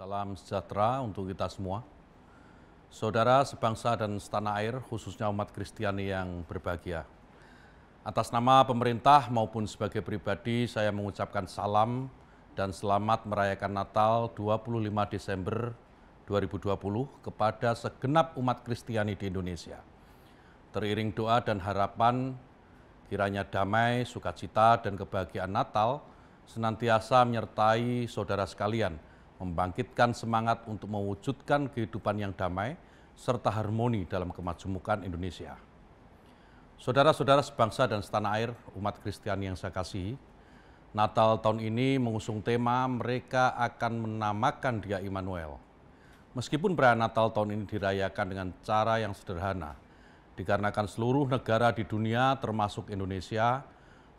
Salam sejahtera untuk kita semua. Saudara sebangsa dan setanah air, khususnya umat Kristiani yang berbahagia. Atas nama pemerintah maupun sebagai pribadi, saya mengucapkan salam dan selamat merayakan Natal 25 Desember 2020 kepada segenap umat Kristiani di Indonesia. Teriring doa dan harapan, kiranya damai, sukacita, dan kebahagiaan Natal senantiasa menyertai saudara sekalian – membangkitkan semangat untuk mewujudkan kehidupan yang damai serta harmoni dalam kemajumukan Indonesia. Saudara-saudara sebangsa dan setanah air, umat Kristen yang saya kasihi, Natal tahun ini mengusung tema mereka akan menamakan dia Immanuel. Meskipun perayaan Natal tahun ini dirayakan dengan cara yang sederhana, dikarenakan seluruh negara di dunia termasuk Indonesia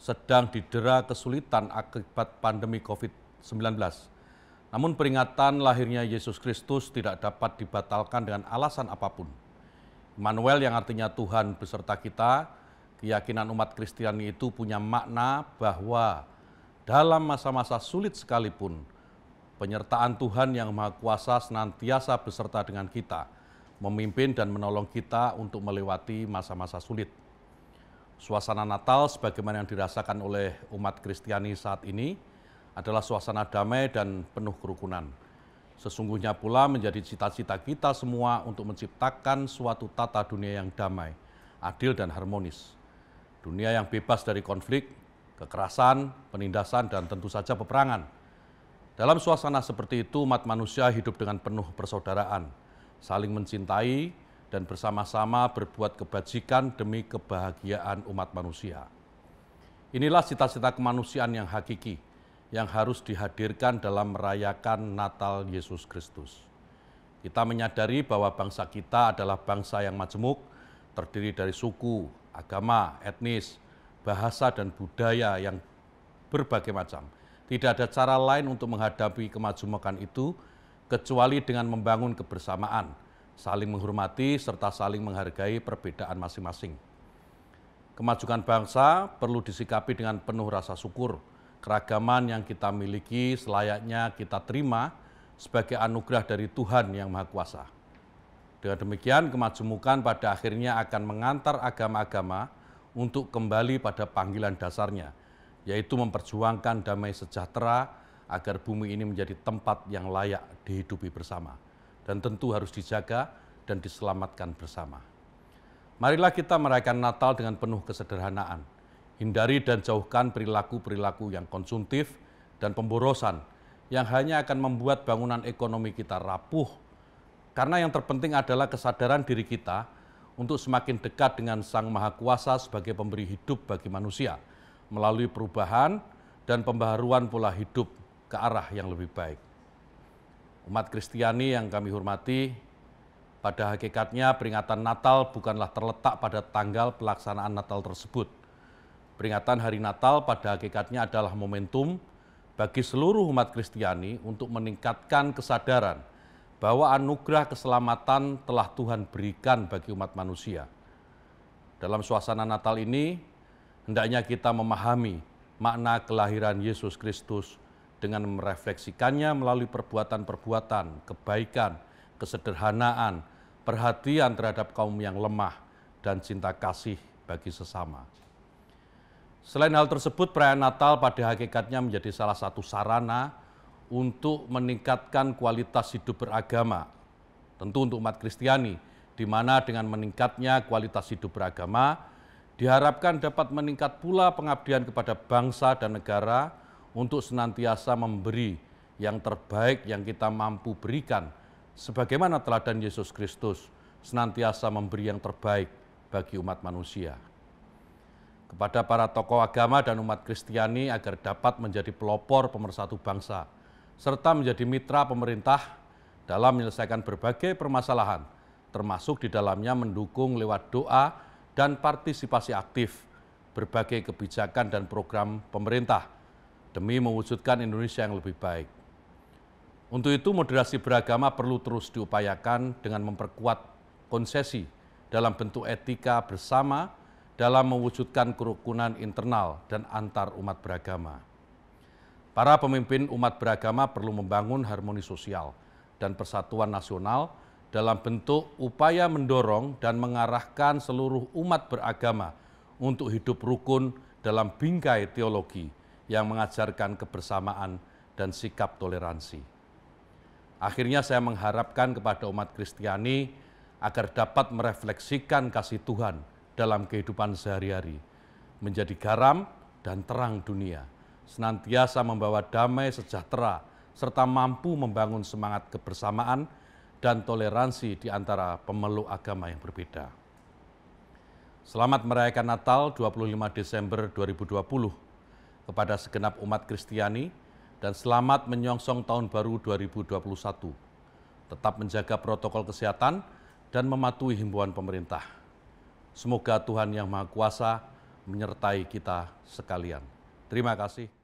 sedang didera kesulitan akibat pandemi COVID-19 namun peringatan lahirnya Yesus Kristus tidak dapat dibatalkan dengan alasan apapun. Manuel yang artinya Tuhan beserta kita, keyakinan umat Kristiani itu punya makna bahwa dalam masa-masa sulit sekalipun, penyertaan Tuhan yang Maha Kuasa senantiasa beserta dengan kita, memimpin dan menolong kita untuk melewati masa-masa sulit. Suasana Natal sebagaimana yang dirasakan oleh umat Kristiani saat ini, adalah suasana damai dan penuh kerukunan. Sesungguhnya pula menjadi cita-cita kita semua untuk menciptakan suatu tata dunia yang damai, adil dan harmonis. Dunia yang bebas dari konflik, kekerasan, penindasan, dan tentu saja peperangan. Dalam suasana seperti itu, umat manusia hidup dengan penuh persaudaraan, saling mencintai, dan bersama-sama berbuat kebajikan demi kebahagiaan umat manusia. Inilah cita-cita kemanusiaan yang hakiki – yang harus dihadirkan dalam merayakan Natal Yesus Kristus. Kita menyadari bahwa bangsa kita adalah bangsa yang majemuk, terdiri dari suku, agama, etnis, bahasa, dan budaya yang berbagai macam. Tidak ada cara lain untuk menghadapi kemajemukan itu kecuali dengan membangun kebersamaan, saling menghormati, serta saling menghargai perbedaan masing-masing. Kemajuan bangsa perlu disikapi dengan penuh rasa syukur, keragaman yang kita miliki selayaknya kita terima sebagai anugerah dari Tuhan Yang Maha Kuasa. Dengan demikian, kemajemukan pada akhirnya akan mengantar agama-agama untuk kembali pada panggilan dasarnya, yaitu memperjuangkan damai sejahtera agar bumi ini menjadi tempat yang layak dihidupi bersama. Dan tentu harus dijaga dan diselamatkan bersama. Marilah kita merayakan Natal dengan penuh kesederhanaan, Hindari dan jauhkan perilaku-perilaku yang konsumtif dan pemborosan yang hanya akan membuat bangunan ekonomi kita rapuh. Karena yang terpenting adalah kesadaran diri kita untuk semakin dekat dengan Sang Maha Kuasa sebagai pemberi hidup bagi manusia melalui perubahan dan pembaharuan pola hidup ke arah yang lebih baik. Umat Kristiani yang kami hormati, pada hakikatnya peringatan Natal bukanlah terletak pada tanggal pelaksanaan Natal tersebut – Peringatan Hari Natal pada hakikatnya adalah momentum bagi seluruh umat Kristiani untuk meningkatkan kesadaran bahwa anugerah keselamatan telah Tuhan berikan bagi umat manusia. Dalam suasana Natal ini, hendaknya kita memahami makna kelahiran Yesus Kristus dengan merefleksikannya melalui perbuatan-perbuatan, kebaikan, kesederhanaan, perhatian terhadap kaum yang lemah, dan cinta kasih bagi sesama. Selain hal tersebut, perayaan Natal pada hakikatnya menjadi salah satu sarana untuk meningkatkan kualitas hidup beragama. Tentu untuk umat Kristiani, di mana dengan meningkatnya kualitas hidup beragama, diharapkan dapat meningkat pula pengabdian kepada bangsa dan negara untuk senantiasa memberi yang terbaik yang kita mampu berikan, sebagaimana teladan Yesus Kristus senantiasa memberi yang terbaik bagi umat manusia kepada para tokoh agama dan umat Kristiani agar dapat menjadi pelopor pemersatu bangsa, serta menjadi mitra pemerintah dalam menyelesaikan berbagai permasalahan, termasuk di dalamnya mendukung lewat doa dan partisipasi aktif berbagai kebijakan dan program pemerintah demi mewujudkan Indonesia yang lebih baik. Untuk itu, moderasi beragama perlu terus diupayakan dengan memperkuat konsesi dalam bentuk etika bersama dalam mewujudkan kerukunan internal dan antar umat beragama. Para pemimpin umat beragama perlu membangun harmoni sosial dan persatuan nasional dalam bentuk upaya mendorong dan mengarahkan seluruh umat beragama untuk hidup rukun dalam bingkai teologi yang mengajarkan kebersamaan dan sikap toleransi. Akhirnya saya mengharapkan kepada umat Kristiani agar dapat merefleksikan kasih Tuhan dalam kehidupan sehari-hari, menjadi garam dan terang dunia, senantiasa membawa damai sejahtera, serta mampu membangun semangat kebersamaan dan toleransi di antara pemeluk agama yang berbeda. Selamat merayakan Natal 25 Desember 2020 kepada segenap umat Kristiani dan selamat menyongsong tahun baru 2021. Tetap menjaga protokol kesehatan dan mematuhi himbauan pemerintah. Semoga Tuhan Yang Maha Kuasa menyertai kita sekalian. Terima kasih.